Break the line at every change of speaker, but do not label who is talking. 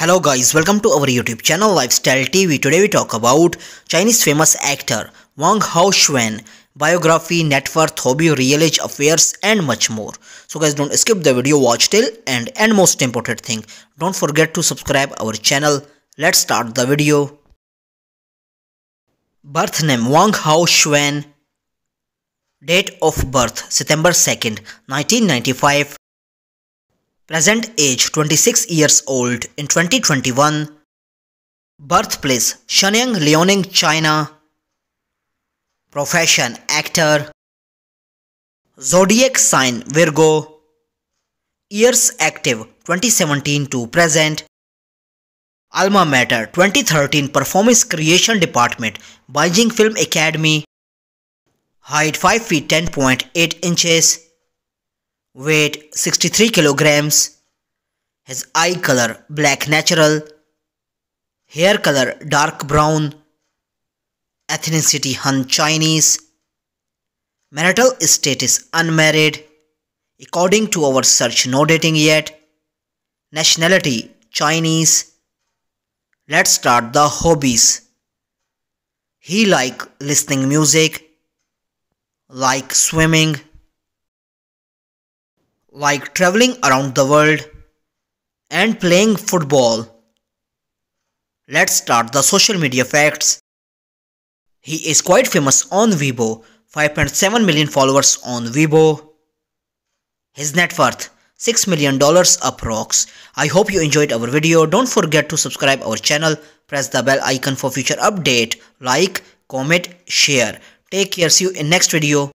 Hello guys, welcome to our YouTube channel Lifestyle TV. Today we talk about Chinese famous actor Wang Haoshuan, biography, net worth, hobby, real-age affairs and much more. So guys don't skip the video, watch till end and most important thing, don't forget to subscribe our channel. Let's start the video. Birth name Wang Haoshuan Date of birth September 2nd, 1995 present age 26 years old in 2021, birthplace Shenyang, Liaoning, China, profession actor, zodiac sign Virgo, years active 2017 to present, alma mater 2013 performance creation department, Beijing Film Academy, height 5 feet 10.8 inches weight 63 kilograms, his eye color black natural, hair color dark brown, ethnicity Han Chinese, marital status unmarried, according to our search no dating yet, nationality Chinese. Let's start the hobbies. He like listening music, like swimming, like traveling around the world and playing football. Let's start the social media facts. He is quite famous on Weibo, 5.7 million followers on Weibo. His net worth $6 million approx. I hope you enjoyed our video. Don't forget to subscribe our channel. Press the bell icon for future update. Like, comment, share. Take care. See you in next video.